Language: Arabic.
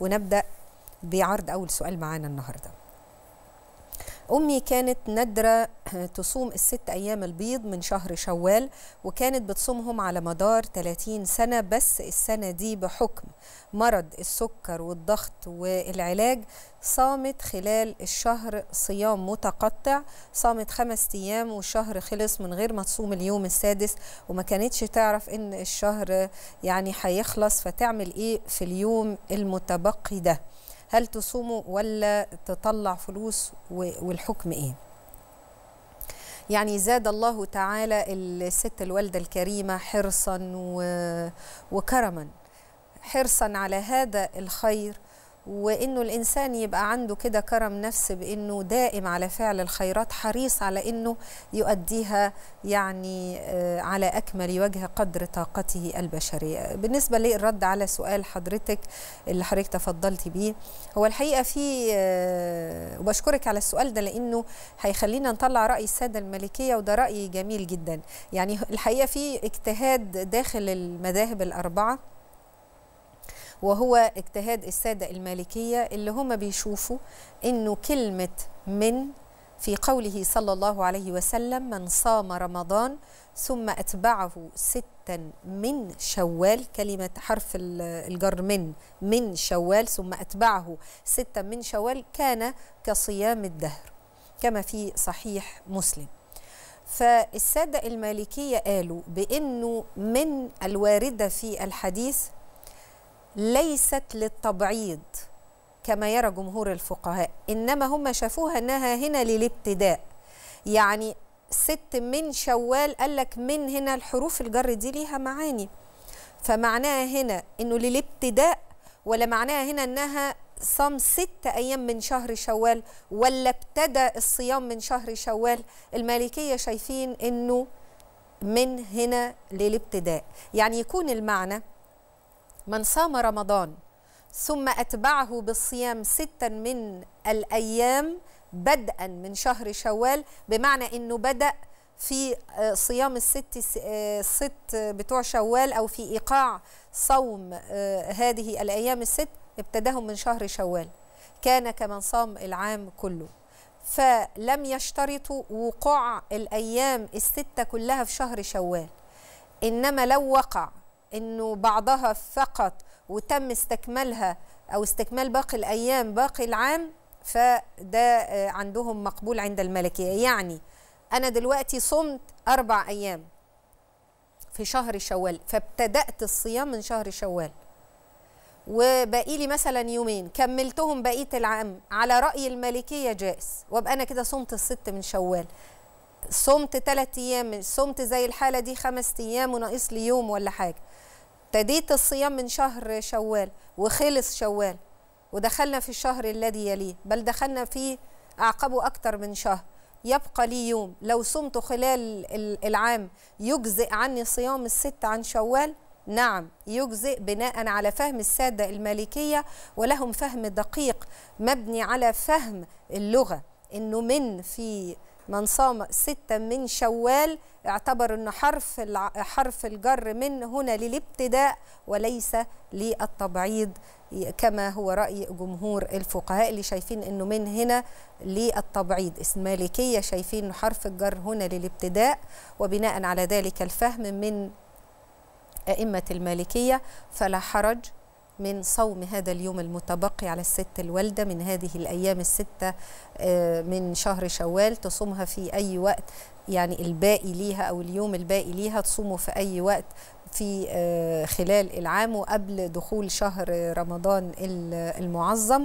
ونبدأ بعرض أول سؤال معانا النهارده أمي كانت نادرة آه، تصوم الست أيام البيض من شهر شوال وكانت بتصومهم على مدار 30 سنة بس السنة دي بحكم مرض السكر والضغط والعلاج صامت خلال الشهر صيام متقطع صامت خمس أيام والشهر خلص من غير ما تصوم اليوم السادس وما كانتش تعرف إن الشهر يعني هيخلص فتعمل إيه في اليوم المتبقي ده هل تصوموا ولا تطلع فلوس والحكم ايه يعني زاد الله تعالى الست الوالده الكريمه حرصا وكرما حرصا على هذا الخير وانه الانسان يبقى عنده كده كرم نفس بانه دائم على فعل الخيرات حريص على انه يؤديها يعني آه، على اكمل وجه قدر طاقته البشريه بالنسبه للرد على سؤال حضرتك اللي حضرتك تفضلتي بيه هو الحقيقه في آه، وبشكرك على السؤال ده لانه هيخلينا نطلع راي الساده الملكيه وده راي جميل جدا يعني الحقيقه في اجتهاد داخل المذاهب الاربعه وهو اجتهاد السادة المالكية اللي هم بيشوفوا أنه كلمة من في قوله صلى الله عليه وسلم من صام رمضان ثم أتبعه ستا من شوال كلمة حرف الجر من من شوال ثم أتبعه ستا من شوال كان كصيام الدهر كما في صحيح مسلم فالسادة المالكية قالوا بأنه من الواردة في الحديث ليست للتبعيض كما يرى جمهور الفقهاء إنما هم شافوها أنها هنا للابتداء يعني ست من شوال قال لك من هنا الحروف الجر دي ليها معاني فمعناها هنا انه للابتداء ولا معناها هنا انها صام ست ايام من شهر شوال ولا ابتدى الصيام من شهر شوال المالكيه شايفين انه من هنا للابتداء يعني يكون المعنى من صام رمضان ثم أتبعه بالصيام ستا من الأيام بدءا من شهر شوال بمعنى أنه بدأ في آه، صيام الست الست آه، بتوع شوال أو في إيقاع صوم آه، هذه الأيام الست ابتداهم من شهر شوال كان كمن صام العام كله فلم يشترطوا وقوع الأيام الستة كلها في شهر شوال إنما لو وقع انه بعضها فقط وتم استكمالها او استكمال باقي الايام باقي العام فده آه، عندهم مقبول عند الملكيه يعني انا دلوقتي صمت اربع ايام في شهر شوال فابتدات الصيام من شهر شوال وباقي لي مثلا يومين كملتهم بقيه العام على راي الملكيه جائز وابقى انا كده صمت الست من شوال صمت ثلاث ايام صمت زي الحاله دي خمس ايام وناقص لي يوم ولا حاجه ابتديت الصيام من شهر شوال وخلص شوال ودخلنا في الشهر الذي يليه بل دخلنا فيه اعقبه اكتر من شهر يبقى لي يوم لو صمت خلال العام يجزئ عني صيام الست عن شوال نعم يجزئ بناء على فهم السادة المالكية ولهم فهم دقيق مبني على فهم اللغة انه من في من صام ستة من شوال اعتبر أن حرف حرف الجر من هنا للابتداء وليس للتبعيض كما هو رأي جمهور الفقهاء اللي شايفين أنه من هنا للتبعيض المالكية شايفين حرف الجر هنا للابتداء وبناء على ذلك الفهم من أئمة المالكية فلا حرج من صوم هذا اليوم المتبقي على الست الوالدة من هذه الأيام الستة آه، من شهر شوال تصومها في أي وقت يعني الباقي ليها أو اليوم الباقي ليها تصومه في أي وقت في آه، خلال العام وقبل دخول شهر رمضان المعظم